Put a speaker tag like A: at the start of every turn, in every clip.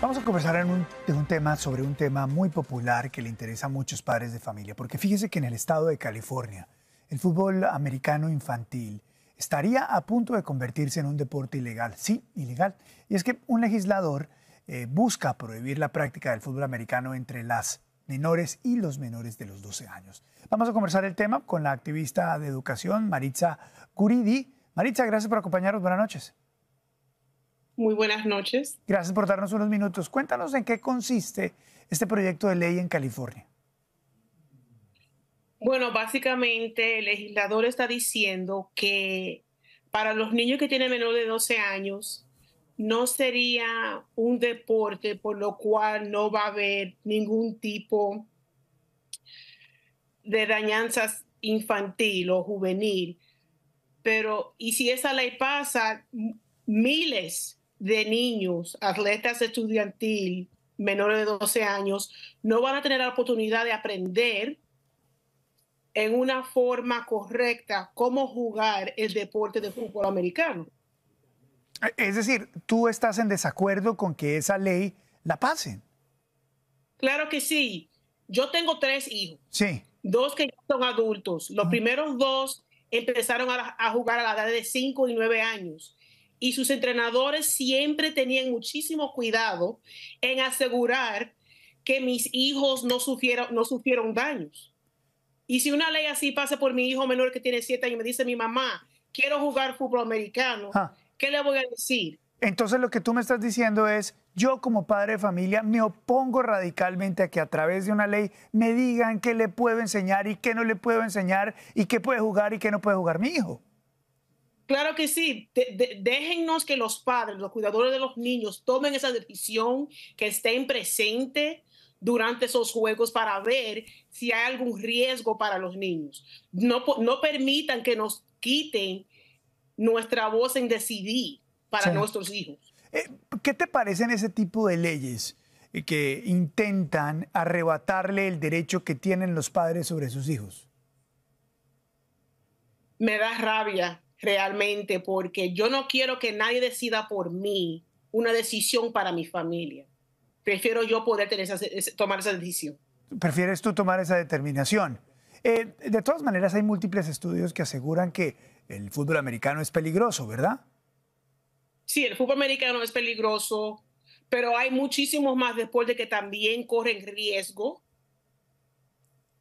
A: Vamos a conversar en un, tema sobre un tema muy popular que le interesa a muchos padres de familia, porque fíjese que en el estado de California, el fútbol americano infantil estaría a punto de convertirse en un deporte ilegal. Sí, ilegal. Y es que un legislador eh, busca prohibir la práctica del fútbol americano entre las menores y los menores de los 12 años. Vamos a conversar el tema con la activista de educación Maritza Curidi. Maritza, gracias por acompañarnos. Buenas noches.
B: Muy buenas noches.
A: Gracias por darnos unos minutos. Cuéntanos en qué consiste este proyecto de ley en California.
B: Bueno, básicamente el legislador está diciendo que para los niños que tienen menor de 12 años no sería un deporte por lo cual no va a haber ningún tipo de dañanzas infantil o juvenil. Pero, y si esa ley pasa, miles de niños, atletas estudiantil, menores de 12 años, no van a tener la oportunidad de aprender en una forma correcta cómo jugar el deporte de fútbol americano.
A: Es decir, tú estás en desacuerdo con que esa ley la pase.
B: Claro que sí. Yo tengo tres hijos. Dos que son adultos. Los primeros dos empezaron a, a, jugar a la edad de 5 y 9 años y sus entrenadores siempre tenían muchísimo cuidado en asegurar que mis hijos no sufrieron, no sufrieron daños. Y si una ley así pasa por mi hijo menor que tiene siete años y me dice mi mamá, quiero jugar fútbol americano, ah. ¿qué le voy a decir?
A: Entonces lo que tú me estás diciendo es, yo como padre de familia me opongo radicalmente a que a través de una ley me digan qué le puedo enseñar y qué no le puedo enseñar y qué puede jugar y qué no puede jugar mi hijo.
B: Claro que sí, Déjenos déjennos que los padres, los cuidadores de los niños tomen esa decisión, que estén presentes durante esos juegos para ver si hay algún riesgo para los niños. No, no permitan que nos quiten nuestra voz en decidir para nuestros hijos. Eh, ¿Qué te
A: parecen ese tipo de leyes que intentan arrebatarle el derecho que tienen los padres sobre sus hijos?
B: Me da rabia, realmente, porque yo no quiero que nadie decida por mí una decisión para mi familia. Prefiero yo poder tener tomar esa decisión.
A: Prefieres tú tomar esa determinación. Eh, de todas maneras, hay múltiples estudios que aseguran que el fútbol americano es peligroso, ¿verdad?
B: Sí, el fútbol americano es peligroso, pero hay muchísimos más deportes que también corren riesgo.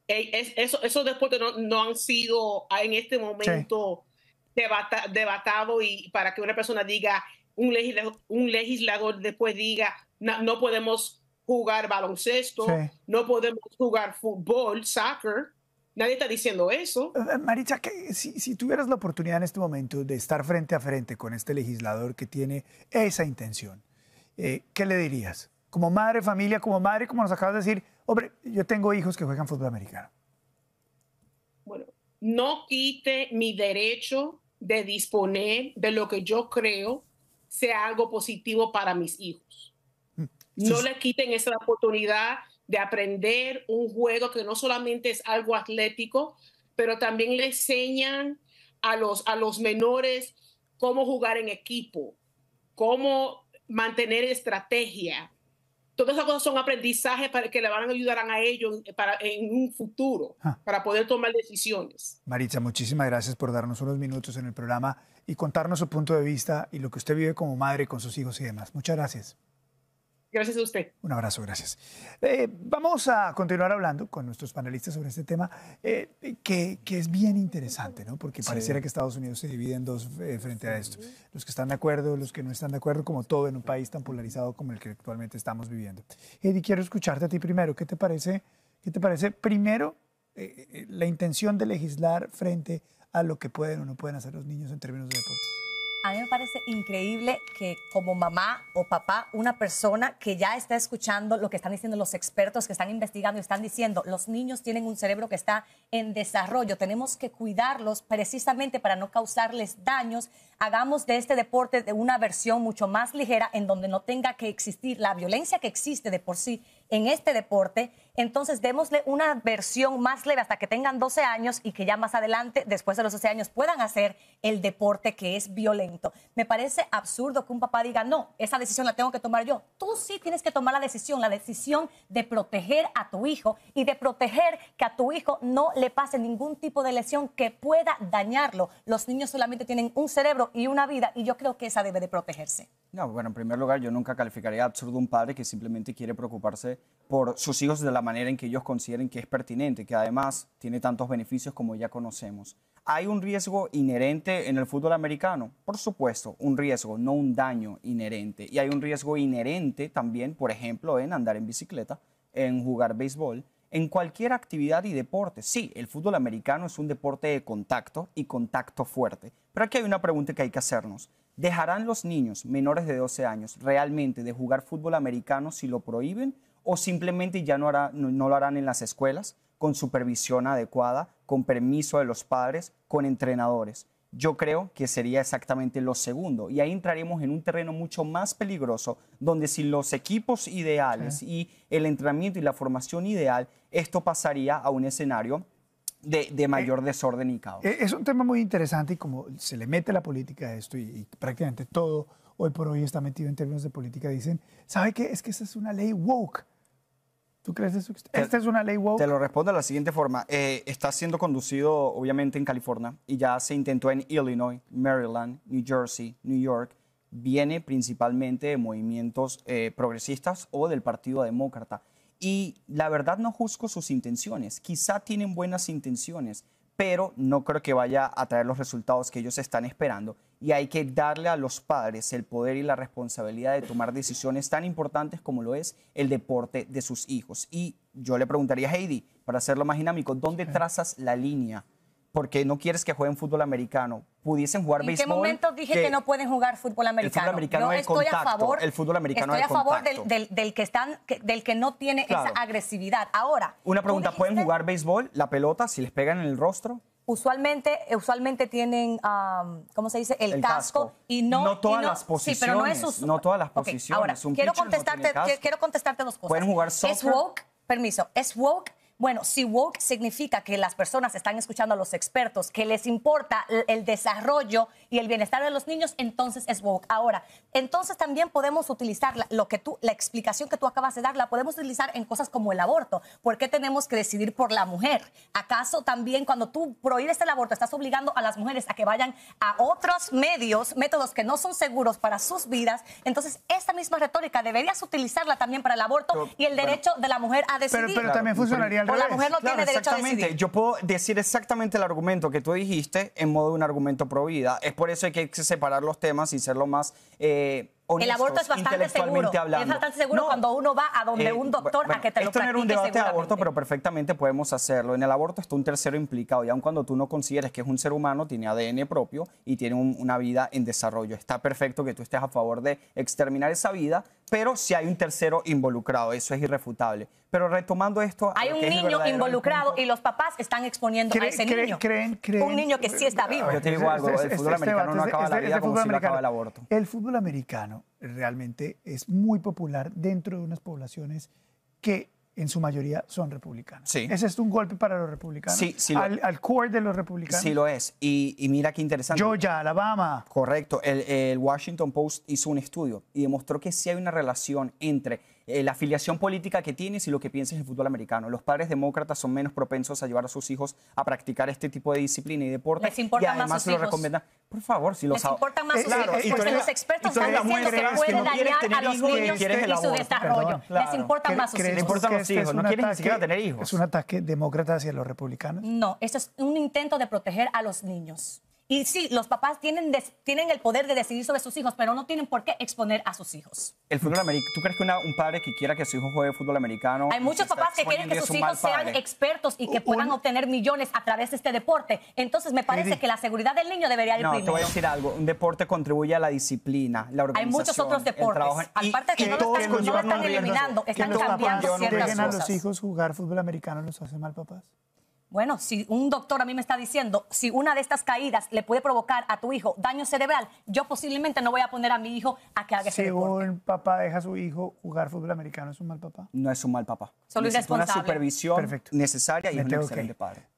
B: Eh, esos, deportes no, han sido en este momento debatado y para que una persona diga, un legislador, un legislador después diga, no, podemos jugar baloncesto, no podemos jugar fútbol, soccer. Nadie está diciendo eso. Eh,
A: eh, Maricha, que si, tuvieras la oportunidad en este momento de estar frente a frente con este legislador que tiene esa intención, eh, ¿qué le dirías? Como madre, familia, como madre, como nos acabas de decir, hombre, yo tengo hijos que juegan fútbol americano
B: no quite mi derecho de disponer de lo que yo creo sea algo positivo para mis hijos.
C: Mm, no le
B: quiten esa oportunidad de aprender un juego que no solamente es algo atlético, pero también le enseñan a los, a los menores cómo jugar en equipo, cómo mantener estrategia, Todas esas cosas son aprendizajes para que le van a ayudar a ellos para, en un futuro, ah. para poder tomar decisiones.
A: Maritza, muchísimas gracias por darnos unos minutos en el programa y contarnos su punto de vista y lo que usted vive como madre con sus hijos y demás. Muchas gracias. Gracias a usted. Un abrazo, gracias. Eh, vamos a continuar hablando con nuestros panelistas sobre este tema, eh, que, es bien interesante, ¿no? Porque pareciera que Estados Unidos se divide en dos eh, frente a esto. Los que están de acuerdo, los que no están de acuerdo, como todo en un país tan polarizado como el que actualmente estamos viviendo. Eddie, quiero escucharte a ti primero. ¿Qué te parece, qué te parece primero, la intención de legislar frente a lo que pueden o no pueden hacer los niños en términos de deportes?
C: A mí me parece increíble que como mamá o papá, una persona que ya está escuchando lo que están diciendo los expertos que están investigando y están diciendo, los niños tienen un cerebro que está en desarrollo, tenemos que cuidarlos precisamente para no causarles daños, hagamos de este deporte de una versión mucho más ligera en donde no tenga que existir la violencia que existe de por sí en este deporte entonces démosle una versión más leve hasta que tengan 12 años y que ya más adelante, después de los 12 años, puedan hacer el deporte que es violento. Me parece absurdo que un papá diga, no, esa decisión la tengo que tomar yo. Tú sí tienes que tomar la decisión, la decisión de proteger a tu hijo y de proteger que a tu hijo no le pase ningún tipo de lesión que pueda dañarlo. Los niños solamente tienen un cerebro y una vida y yo creo que esa debe de protegerse.
D: No, bueno, en primer lugar, yo nunca calificaría absurdo un padre que simplemente quiere preocuparse por sus hijos de la manera en que ellos consideren que es pertinente, que además tiene tantos beneficios como ya conocemos. ¿Hay un riesgo inherente en el fútbol americano? Por supuesto, un riesgo, no un daño inherente. Y hay un riesgo inherente también, por ejemplo, en andar en bicicleta, en jugar béisbol, en cualquier actividad y deporte. Sí, el fútbol americano es un deporte de contacto y contacto fuerte. Pero aquí hay una pregunta que hay que hacernos. ¿Dejarán los niños menores de 12 años realmente de jugar fútbol americano si lo prohíben o simplemente ya no, lo harán en las escuelas con supervisión adecuada, con permiso de los padres, con entrenadores. Yo creo que sería exactamente lo segundo. Y ahí entraremos en un terreno mucho más peligroso, donde sin los equipos ideales y el entrenamiento y la formación ideal, esto pasaría a un escenario de, eh, mayor desorden y caos. Eh, es
A: un tema muy interesante y como se le mete la política a esto y, y prácticamente todo hoy por hoy está metido en términos de política, dicen, ¿sabe qué? Es que esa es una ley woke ¿Tú crees eso? ¿Esta es una ley woke? Te lo respondo
D: de la siguiente forma. Eh, está siendo conducido, obviamente, en California y ya se intentó en Illinois, Maryland, New Jersey, New York. Viene principalmente de movimientos eh, progresistas o del Partido Demócrata. Y la verdad no juzgo sus intenciones. Quizá tienen buenas intenciones, pero no creo que vaya a traer los resultados que ellos están esperando. Y hay que darle a los padres el poder y la responsabilidad de tomar decisiones tan importantes como lo es el deporte de sus hijos. Y yo le preguntaría a Heidi, para hacerlo más dinámico, ¿dónde trazas la línea? porque no quieres que jueguen fútbol americano, pudiesen jugar béisbol. ¿En qué momento dije que, no
C: pueden jugar fútbol americano? El fútbol americano no, es estoy a favor, el fútbol americano estoy a favor del, que están, del que no tiene esa agresividad. Ahora,
D: una pregunta, ¿pueden jugar béisbol la pelota si les pegan en el rostro?
C: Usualmente, usualmente tienen, um, ¿cómo se dice? El, casco, y no, no todas las posiciones. Sí, pero no, es su... no
D: todas las posiciones. Ahora, quiero contestarte, quiero
C: contestarte dos cosas. Pueden jugar soccer. Es woke, permiso, es woke bueno, si woke significa que las personas están escuchando a los expertos, que les importa el desarrollo y el bienestar de los niños, entonces es woke. Ahora, entonces también podemos utilizar lo que tú, la explicación que tú acabas de dar, la podemos utilizar en cosas como el aborto. ¿Por qué tenemos que decidir por la mujer? ¿Acaso también cuando tú prohíbes el aborto estás obligando a las mujeres a que vayan a otros medios, métodos que no son seguros para sus vidas? Entonces, esta misma retórica deberías utilizarla también para el aborto y el derecho de la mujer a decidir. Pero, pero también funcionaría el la mujer no tiene derecho a
D: Yo puedo decir exactamente el argumento que tú dijiste en modo de un argumento pro vida. Es por eso que hay que separar los temas y ser lo más... Eh, el aborto es bastante seguro.
C: cuando uno va a donde eh, un
D: doctor a que te lo practique no un debate de aborto, pero perfectamente podemos hacerlo. En el aborto está un tercero implicado y aun cuando tú no consideres que es un ser humano, tiene ADN propio y tiene una vida en desarrollo. Está perfecto que tú estés a favor de exterminar esa vida, pero si hay un tercero involucrado, eso es irrefutable. Pero retomando esto... Hay un niño involucrado
C: y los papás están exponiendo a ese niño. un niño que sí está vivo. Yo te
D: digo algo, el fútbol este americano este- este no acaba la vida como el aborto.
A: El fútbol americano realmente es muy popular dentro de unas poblaciones que en su mayoría son republicanos. Sí. ¿Ese es un golpe para los republicanos? Sí, sí al, al, core de los republicanos. Sí lo
D: es. Y, mira qué interesante. Georgia, Alabama. Correcto. El, el Washington Post hizo un estudio y demostró que sí hay una relación entre eh, la afiliación política que tienes y lo que piensas del fútbol americano. Los padres demócratas son menos propensos a llevar a sus hijos a practicar este tipo de disciplina y deporte. Les importa más sus hijos? Por favor, si los Les importan más eh, sus eh, hijos, porque los expertos están diciendo que puede dañar a los niños y su desarrollo. Les importan más sus hijos. Les importan los hijos, no quieren siquiera
A: tener hijos. ¿Es un ataque demócrata hacia los republicanos? No,
C: esto es un intento de proteger a los niños. Y sí, los papás tienen, tienen el poder de decidir sobre sus hijos, pero no tienen por qué exponer a sus hijos.
A: El fútbol
D: americano, ¿tú crees que un padre que quiera que su hijo juegue fútbol americano? Hay muchos papás que quieren que sus hijos sean
C: expertos y que puedan obtener millones a través de este deporte. Entonces me parece que la seguridad del niño debería ir no, te voy a
D: decir algo. Un deporte contribuye a la disciplina, la organización, Hay muchos otros deportes. Aparte de que no
C: lo están, están eliminando, están cambiando ciertas cosas. a los hijos
A: jugar fútbol americano los hace mal papás?
C: Bueno, si un doctor a mí me está diciendo, si una de estas caídas le puede provocar a tu hijo daño cerebral, yo posiblemente no voy a poner a mi hijo a que haga ese
A: deporte. Si un papá deja a su hijo jugar fútbol americano, ¿es un mal papá? No es un mal papá.
C: Solo es una supervisión
A: necesaria y un excelente
D: padre.